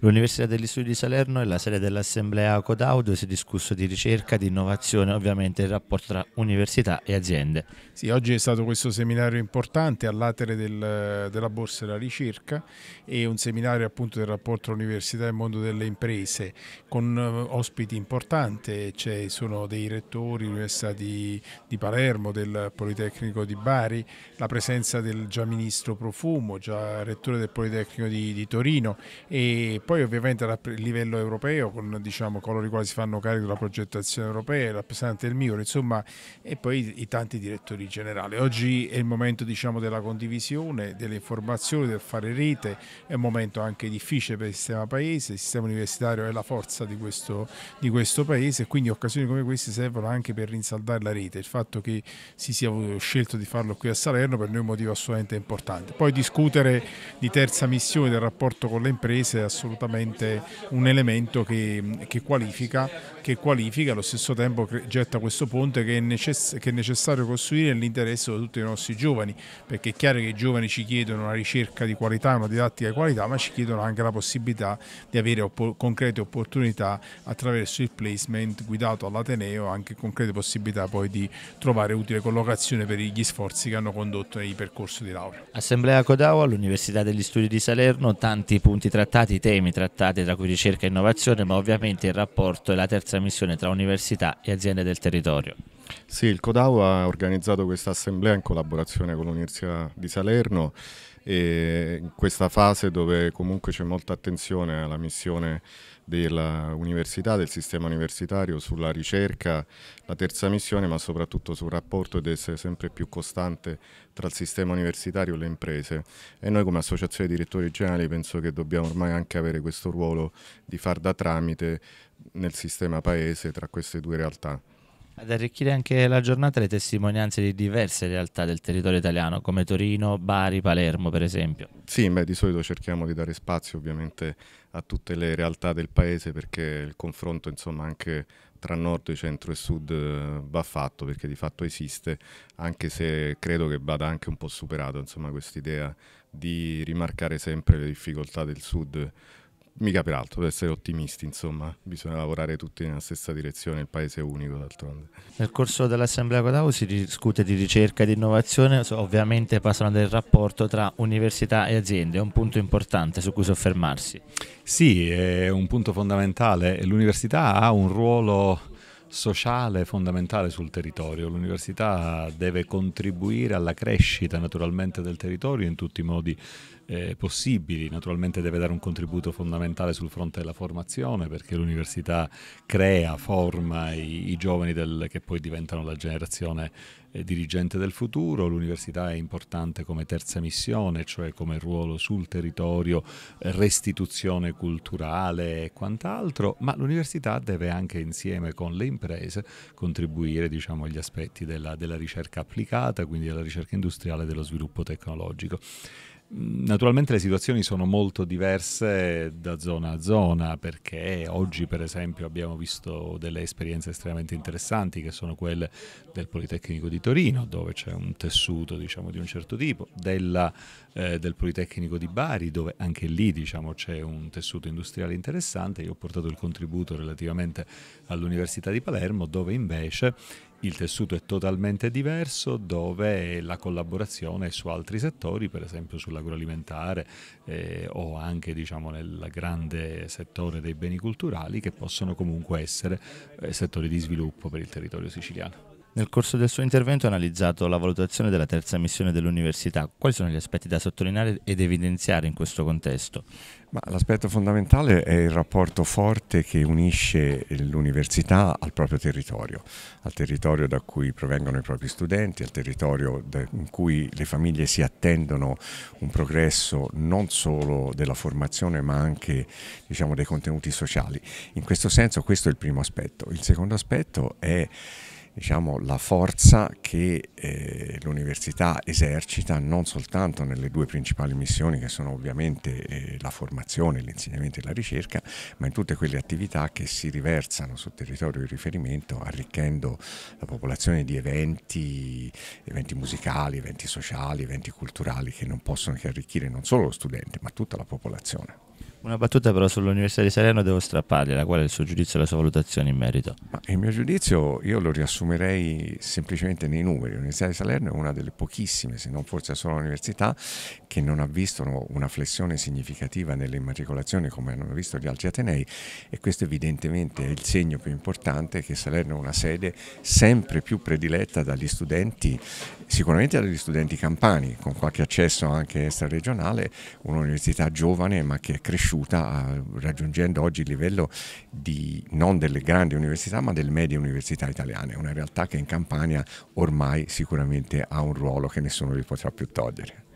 L'Università degli Studi di Salerno e la sede dell'Assemblea Codau dove si è discusso di ricerca, di innovazione, ovviamente il rapporto tra università e aziende. Sì, oggi è stato questo seminario importante all'atere del, della Borsa della Ricerca e un seminario appunto del rapporto tra università e mondo delle imprese con eh, ospiti importanti, cioè sono dei rettori dell'Università di, di, Palermo, del Politecnico di Bari, la presenza del già ministro Profumo, già rettore del Politecnico di, di Torino e poi ovviamente a livello europeo con diciamo, coloro i quali si fanno carico della progettazione europea, il rappresentante del MIUR, insomma, e poi i, tanti direttori generali. Oggi è il momento diciamo, della condivisione, delle informazioni, del fare rete, è un momento anche difficile per il sistema paese, il sistema universitario è la forza di questo, di questo paese, quindi occasioni come queste servono anche per rinsaldare la rete. Il fatto che si sia scelto di farlo qui a Salerno per noi è un motivo assolutamente importante. Poi discutere di terza missione del rapporto con le imprese è assolutamente assolutamente un elemento che, che, qualifica, che qualifica, allo stesso tempo getta questo ponte che è, necess che è necessario costruire nell'interesse di tutti i nostri giovani, perché è chiaro che i giovani ci chiedono una ricerca di qualità, una didattica di qualità, ma ci chiedono anche la possibilità di avere oppo concrete opportunità attraverso il placement guidato all'Ateneo, anche concrete possibilità poi di trovare utile collocazione per gli sforzi che hanno condotto nei percorsi di laurea. Assemblea Codawa all'Università degli Studi di Salerno, tanti punti trattati, temi temi trattati tra cui ricerca e innovazione, ma ovviamente il rapporto è la terza missione tra università e aziende del territorio. Sì, il CODAU ha organizzato questa assemblea in collaborazione con l'Università di Salerno e in questa fase dove comunque c'è molta attenzione alla missione dell'università, del sistema universitario, sulla ricerca, la terza missione, ma soprattutto sul rapporto ed essere sempre più costante tra il sistema universitario e le imprese. E noi come associazione di direttori generali penso che dobbiamo ormai anche avere questo ruolo di far da tramite nel sistema paese tra queste due realtà. Ad arricchire anche la giornata le testimonianze di diverse realtà del territorio italiano, come Torino, Bari, Palermo per esempio. Sì, beh, di solito cerchiamo di dare spazio ovviamente a tutte le realtà del paese perché il confronto insomma anche tra nord, centro e sud eh, va fatto perché di fatto esiste, anche se credo che vada anche un po' superato questa idea di rimarcare sempre le difficoltà del sud mica peraltro, per essere ottimisti, insomma, bisogna lavorare tutti nella stessa direzione, il paese è unico d'altronde. Nel corso dell'Assemblea Codavo si discute di ricerca e di innovazione, ovviamente passando del rapporto tra università e aziende, è un punto importante su cui soffermarsi. Sì, è un punto fondamentale, l'università ha un ruolo sociale fondamentale sul territorio. L'università deve contribuire alla crescita naturalmente del territorio in tutti i modi eh, possibili. Naturalmente deve dare un contributo fondamentale sul fronte della formazione perché l'università crea, forma i, i giovani del, che poi diventano la generazione eh, dirigente del futuro. L'università è importante come terza missione, cioè come ruolo sul territorio, restituzione culturale e quant'altro, ma l'università deve anche insieme con le imprese contribuire diciamo, agli aspetti della, della ricerca applicata, quindi della ricerca industriale e dello sviluppo tecnologico. Naturalmente le situazioni sono molto diverse da zona a zona perché oggi per esempio abbiamo visto delle esperienze estremamente interessanti che sono quelle del Politecnico di Torino dove c'è un tessuto diciamo, di un certo tipo, della, eh, del Politecnico di Bari dove anche lì diciamo, c'è un tessuto industriale interessante, io ho portato il contributo relativamente all'Università di Palermo dove invece il tessuto è totalmente diverso dove la collaborazione è su altri settori, per esempio sull'agroalimentare eh, o anche diciamo, nel grande settore dei beni culturali che possono comunque essere eh, settori di sviluppo per il territorio siciliano. Nel corso del suo intervento ha analizzato la valutazione della terza missione dell'università. Quali sono gli aspetti da sottolineare ed evidenziare in questo contesto? Ma l'aspetto fondamentale è il rapporto forte che unisce l'università al proprio territorio, al territorio da cui provengono i propri studenti, al territorio in cui le famiglie si attendono un progresso non solo della formazione ma anche diciamo, dei contenuti sociali. In questo senso questo è il primo aspetto. Il secondo aspetto è diciamo, la forza che eh, l'università esercita non soltanto nelle due principali missioni che sono ovviamente eh, la formazione, l'insegnamento e la ricerca, ma in tutte quelle attività che si riversano sul territorio di riferimento arricchendo la popolazione di eventi, eventi musicali, eventi sociali, eventi culturali che non possono che arricchire non solo lo studente ma tutta la popolazione. Una battuta però sull'Università di Salerno devo strappargliela, qual è il suo giudizio e la sua valutazione in merito? Ma il mio giudizio io lo riassumerei semplicemente nei numeri. L'Università di Salerno è una delle pochissime, se non forse solo università, che non ha visto una flessione significativa nelle immatricolazioni come hanno visto gli altri Atenei e questo evidentemente è il segno più importante che Salerno è una sede sempre più prediletta dagli studenti, sicuramente dagli studenti campani, con qualche accesso anche regionale, un'università giovane ma che è cresciuta cresciuta eh, raggiungendo oggi il livello di, non delle grandi università ma delle medie università italiane, una realtà che in Campania ormai sicuramente ha un ruolo che nessuno vi potrà più togliere.